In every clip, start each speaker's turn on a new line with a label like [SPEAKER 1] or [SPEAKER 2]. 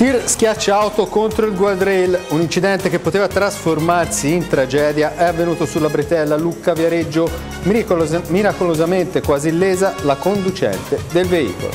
[SPEAKER 1] Tir schiaccia auto contro il guardrail, un incidente che poteva trasformarsi in tragedia è avvenuto sulla bretella Lucca Viareggio, miracolos miracolosamente quasi illesa la conducente del veicolo.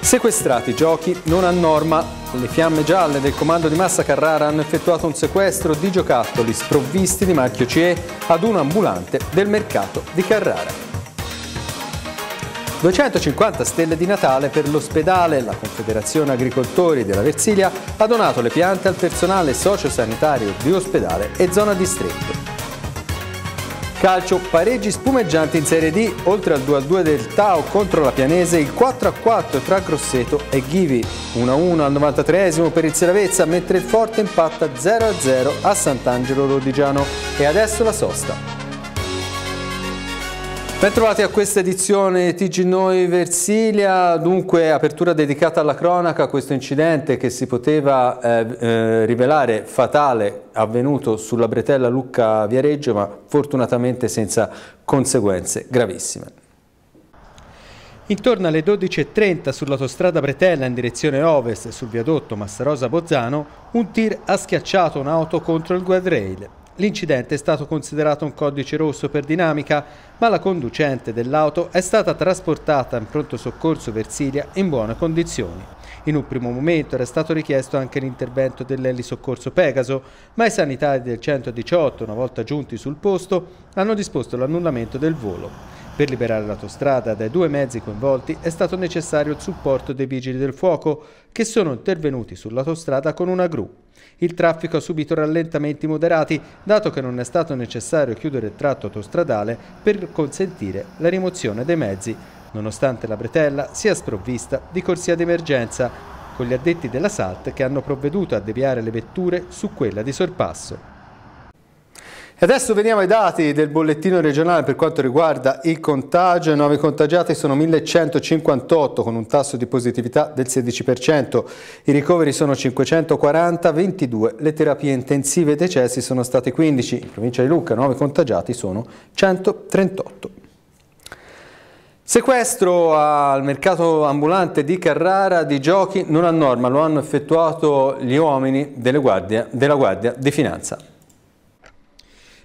[SPEAKER 1] Sequestrati giochi non a norma, le fiamme gialle del comando di Massa Carrara hanno effettuato un sequestro di giocattoli sprovvisti di marchio CE ad un ambulante del mercato di Carrara. 250 stelle di Natale per l'ospedale. La Confederazione Agricoltori della Versilia ha donato le piante al personale sociosanitario di ospedale e zona distretto. Calcio, pareggi spumeggianti in Serie D, oltre al 2-2 del Tao contro la Pianese, il 4-4 tra Grosseto e Givi. 1-1 al 93 esimo per il Seravezza, mentre il Forte impatta 0-0 a Sant'Angelo Rodigiano. E adesso la sosta. Bentrovati a questa edizione TG Noi Versilia, dunque apertura dedicata alla cronaca, questo incidente che si poteva eh, eh, rivelare fatale avvenuto sulla bretella Lucca Viareggio ma fortunatamente senza conseguenze gravissime. Intorno alle 12.30 sull'autostrada Bretella in direzione ovest sul viadotto Massarosa-Bozzano un tir ha schiacciato un'auto contro il guardrail. L'incidente è stato considerato un codice rosso per dinamica, ma la conducente dell'auto è stata trasportata in pronto soccorso Versilia in buone condizioni. In un primo momento era stato richiesto anche l'intervento dell'elisoccorso Pegaso, ma i sanitari del 118, una volta giunti sul posto, hanno disposto l'annullamento del volo. Per liberare l'autostrada dai due mezzi coinvolti è stato necessario il supporto dei vigili del fuoco, che sono intervenuti sull'autostrada con una gru. Il traffico ha subito rallentamenti moderati, dato che non è stato necessario chiudere il tratto autostradale per consentire la rimozione dei mezzi, nonostante la bretella sia sprovvista di corsia d'emergenza, con gli addetti della SALT che hanno provveduto a deviare le vetture su quella di sorpasso. E adesso veniamo ai dati del bollettino regionale per quanto riguarda il contagio. I nuovi contagiati sono 1158 con un tasso di positività del 16%. I ricoveri sono 540, 22 le terapie intensive e i decessi sono state 15. In provincia di Lucca i nuovi contagiati sono 138. Sequestro al mercato ambulante di Carrara di giochi non a norma, lo hanno effettuato gli uomini della Guardia di Finanza.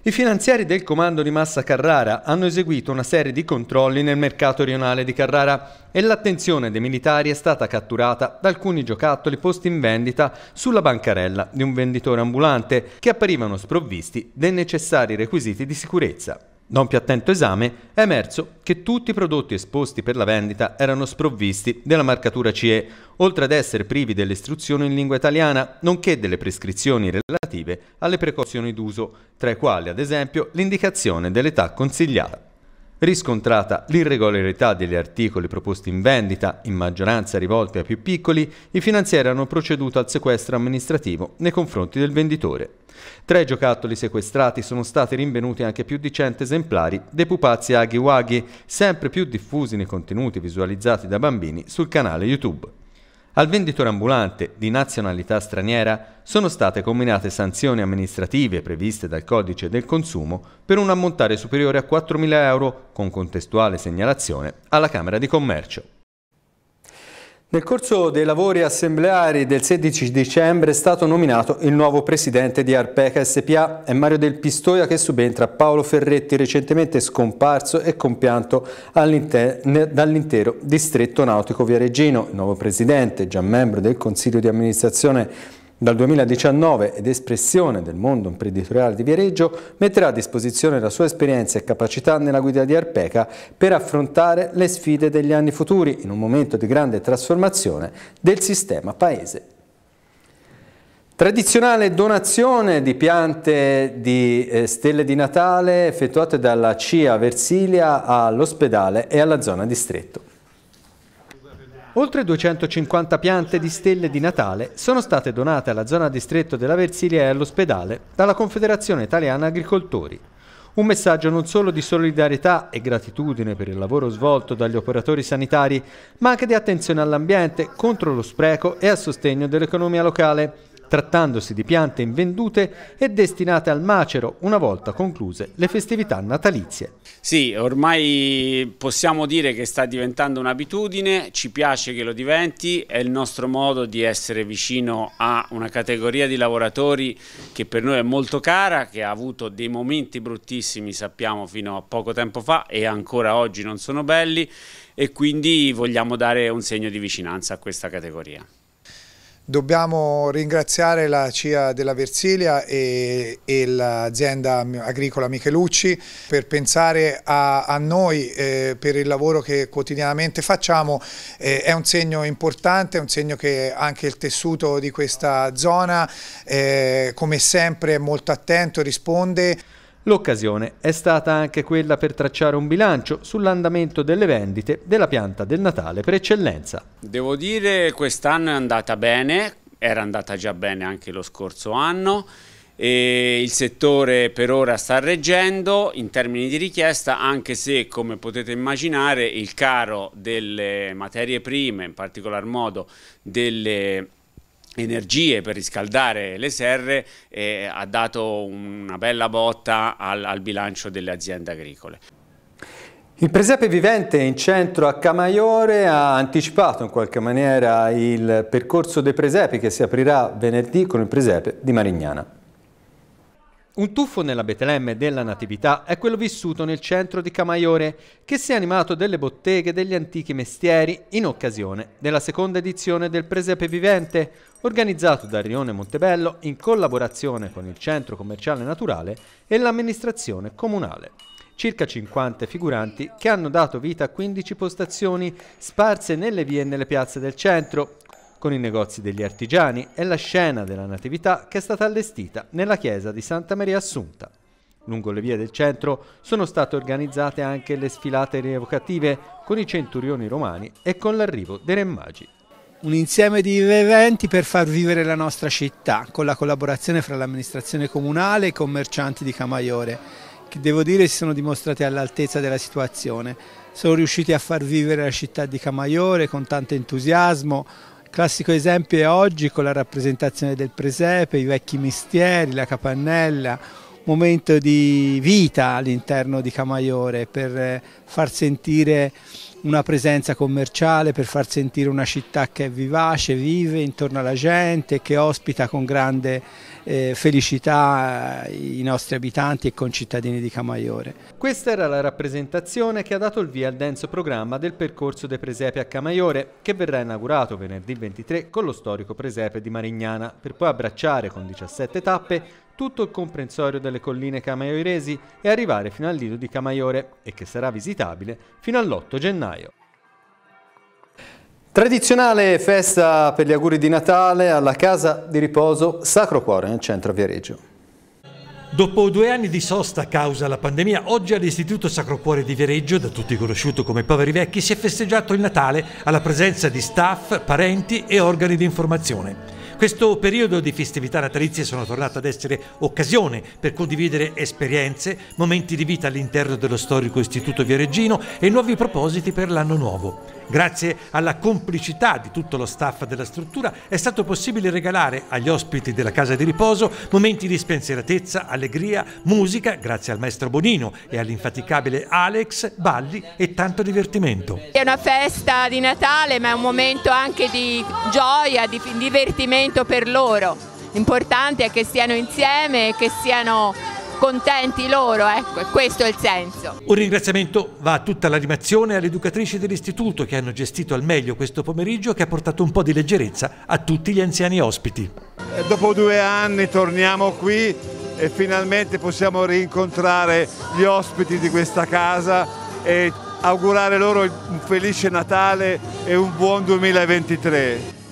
[SPEAKER 1] I finanziari del comando di Massa Carrara hanno eseguito una serie di controlli nel mercato rionale di Carrara e l'attenzione dei militari è stata catturata da alcuni giocattoli posti in vendita sulla bancarella di un venditore ambulante che apparivano sprovvisti dei necessari requisiti di sicurezza. Da un più attento esame è emerso che tutti i prodotti esposti per la vendita erano sprovvisti della marcatura CE, oltre ad essere privi dell'istruzione in lingua italiana, nonché delle prescrizioni relative alle precauzioni d'uso, tra i quali ad esempio l'indicazione dell'età consigliata. Riscontrata l'irregolarità degli articoli proposti in vendita, in maggioranza rivolti ai più piccoli, i finanzieri hanno proceduto al sequestro amministrativo nei confronti del venditore. Tra i giocattoli sequestrati sono stati rinvenuti anche più di 100 esemplari dei pupazzi Aghi Waghi, sempre più diffusi nei contenuti visualizzati da bambini sul canale YouTube. Al venditore ambulante di nazionalità straniera sono state combinate sanzioni amministrative previste dal codice del consumo per un ammontare superiore a 4.000 euro con contestuale segnalazione alla Camera di Commercio. Nel corso dei lavori assembleari del 16 dicembre è stato nominato il nuovo presidente di Arpeca SPA, è Mario Del Pistoia che subentra Paolo Ferretti, recentemente scomparso e compianto dall'intero distretto nautico viareggino. Il nuovo presidente, già membro del consiglio di amministrazione dal 2019 ed espressione del mondo imprenditoriale di Viareggio, metterà a disposizione la sua esperienza e capacità nella guida di Arpeca per affrontare le sfide degli anni futuri in un momento di grande trasformazione del sistema paese. Tradizionale donazione di piante di eh, stelle di Natale effettuate dalla CIA Versilia all'ospedale e alla zona distretto. Oltre 250 piante di stelle di Natale sono state donate alla zona distretto della Versilia e all'ospedale dalla Confederazione Italiana Agricoltori. Un messaggio non solo di solidarietà e gratitudine per il lavoro svolto dagli operatori sanitari, ma anche di attenzione all'ambiente, contro lo spreco e a sostegno dell'economia locale trattandosi di piante invendute e destinate al macero una volta concluse le festività natalizie. Sì, ormai possiamo dire che sta diventando un'abitudine, ci piace che lo diventi, è il nostro modo di essere vicino a una categoria di lavoratori che per noi è molto cara, che ha avuto dei momenti bruttissimi, sappiamo, fino a poco tempo fa e ancora oggi non sono belli e quindi vogliamo dare un segno di vicinanza a questa categoria.
[SPEAKER 2] Dobbiamo ringraziare la CIA della Versilia e, e l'azienda agricola Michelucci per pensare a, a noi, eh, per il lavoro che quotidianamente facciamo. Eh, è un segno importante, è un segno che anche il tessuto di questa zona eh, come sempre è molto attento, e risponde.
[SPEAKER 1] L'occasione
[SPEAKER 2] è stata anche quella per tracciare un
[SPEAKER 1] bilancio sull'andamento delle vendite della pianta del Natale per eccellenza. Devo dire che quest'anno è andata bene, era andata già bene anche lo scorso anno e il settore per ora sta reggendo in termini di richiesta anche se come potete immaginare il caro delle materie prime in particolar modo delle energie per riscaldare le serre eh, ha dato una bella botta al, al bilancio delle aziende agricole. Il presepe vivente in centro a Camaiore ha anticipato in qualche maniera il percorso dei presepi che si aprirà venerdì con il presepe di Marignana. Un tuffo nella Betlemme della Natività è quello vissuto nel centro di Camaiore, che si è animato delle botteghe degli antichi mestieri in occasione della seconda edizione del Presepe Vivente, organizzato da Rione Montebello in collaborazione con il Centro Commerciale Naturale e l'amministrazione comunale. Circa 50 figuranti che hanno dato vita a 15 postazioni sparse nelle vie e nelle piazze del centro, con i negozi degli artigiani e la scena della Natività che è stata allestita nella chiesa di Santa Maria Assunta. Lungo le vie del centro sono state organizzate anche le sfilate rievocative con i centurioni romani e con l'arrivo dei re magi un insieme di eventi per far vivere la nostra città, con la collaborazione fra l'amministrazione comunale e i commercianti di Camaiore, che devo dire si sono dimostrati all'altezza della situazione. Sono riusciti a far vivere la città di Camaiore con tanto entusiasmo, Classico esempio è oggi con la rappresentazione del presepe, i vecchi mestieri, la capannella, momento di vita all'interno di Camaiore per far sentire una presenza commerciale per far sentire una città che è vivace, vive intorno alla gente, che ospita con grande eh, felicità eh, i nostri abitanti e concittadini di Camaiore. Questa era la rappresentazione che ha dato il via al denso programma del percorso dei presepi a Camaiore, che verrà inaugurato venerdì 23 con lo storico presepe di Marignana, per poi abbracciare con 17 tappe tutto il comprensorio delle colline Camaioiresi e arrivare fino al lido di Camaiore e che sarà visitabile fino all'8 gennaio. Tradizionale festa per gli auguri di Natale alla casa di riposo Sacro Cuore nel centro a Viareggio.
[SPEAKER 3] Dopo due anni di sosta a causa della pandemia, oggi all'Istituto Sacro Cuore di Viareggio, da tutti conosciuto come Poveri Vecchi, si è festeggiato il Natale alla presenza di staff, parenti e organi di informazione. Questo periodo di festività natalizie sono tornato ad essere occasione per condividere esperienze, momenti di vita all'interno dello storico istituto Viareggino e nuovi propositi per l'anno nuovo. Grazie alla complicità di tutto lo staff della struttura è stato possibile regalare agli ospiti della casa di riposo momenti di spensieratezza, allegria, musica, grazie al maestro Bonino e all'infaticabile Alex, balli e tanto divertimento.
[SPEAKER 1] È una festa di Natale ma è un momento anche di gioia, di divertimento per loro. L'importante è che siano insieme e che siano contenti loro, ecco, questo è il senso.
[SPEAKER 3] Un ringraziamento va a tutta l'animazione e alle educatrici dell'istituto che hanno gestito al meglio questo pomeriggio che ha portato un po' di leggerezza a tutti gli anziani ospiti. Dopo due anni torniamo qui e finalmente possiamo rincontrare gli ospiti di questa casa e augurare loro un felice Natale e un buon 2023.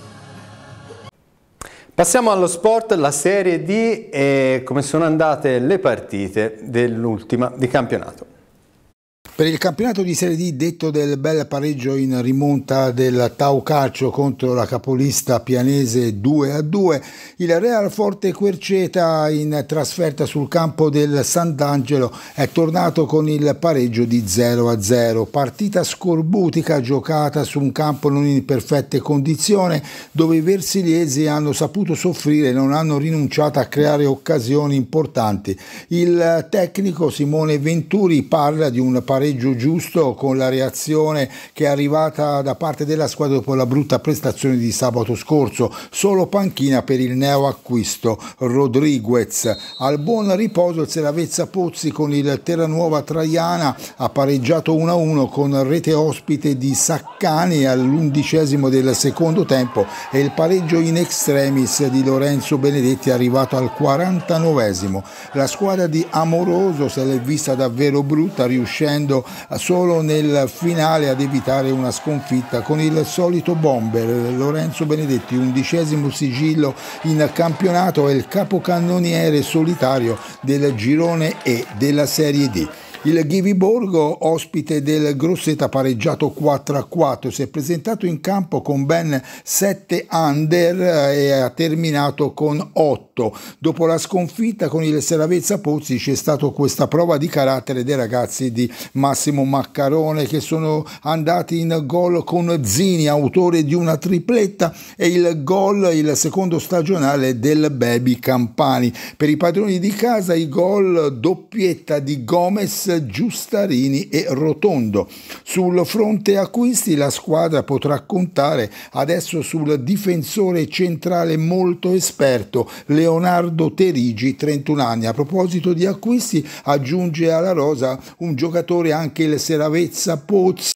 [SPEAKER 1] Passiamo allo sport, la Serie D e come sono andate le partite dell'ultima di campionato.
[SPEAKER 2] Per il campionato di Serie D, detto del bel pareggio in rimonta del Tau Calcio contro la capolista pianese 2 a 2, il Real Forte Querceta in trasferta sul campo del Sant'Angelo è tornato con il pareggio di 0 a 0. Partita scorbutica giocata su un campo non in perfette condizioni, dove i versiliesi hanno saputo soffrire e non hanno rinunciato a creare occasioni importanti. Il tecnico Simone Venturi parla di un pareggio pareggio giusto con la reazione che è arrivata da parte della squadra dopo la brutta prestazione di sabato scorso, solo panchina per il neo acquisto Rodriguez. Al buon riposo il Seravezza Pozzi con il Terranuova Traiana ha pareggiato 1-1 con rete ospite di Saccani all'undicesimo del secondo tempo e il pareggio in extremis di Lorenzo Benedetti arrivato al 49esimo. La squadra di Amoroso se l'è vista davvero brutta riuscendo riuscendo solo nel finale ad evitare una sconfitta con il solito bomber Lorenzo Benedetti, undicesimo sigillo in campionato e il capocannoniere solitario del girone E della Serie D. Il Ghiviborgo, ospite del Grosseta pareggiato 4 a 4, si è presentato in campo con ben 7 under eh, e ha terminato con 8. Dopo la sconfitta con il Seravezza Pozzi c'è stata questa prova di carattere dei ragazzi di Massimo Maccarone che sono andati in gol con Zini, autore di una tripletta e il gol, il secondo stagionale del Baby Campani. Per i padroni di casa i gol doppietta di Gomez Giustarini e Rotondo. Sul fronte acquisti la squadra potrà contare adesso sul difensore centrale molto esperto Leonardo Terigi, 31 anni. A proposito di acquisti aggiunge alla rosa un giocatore anche il Seravezza Pozzi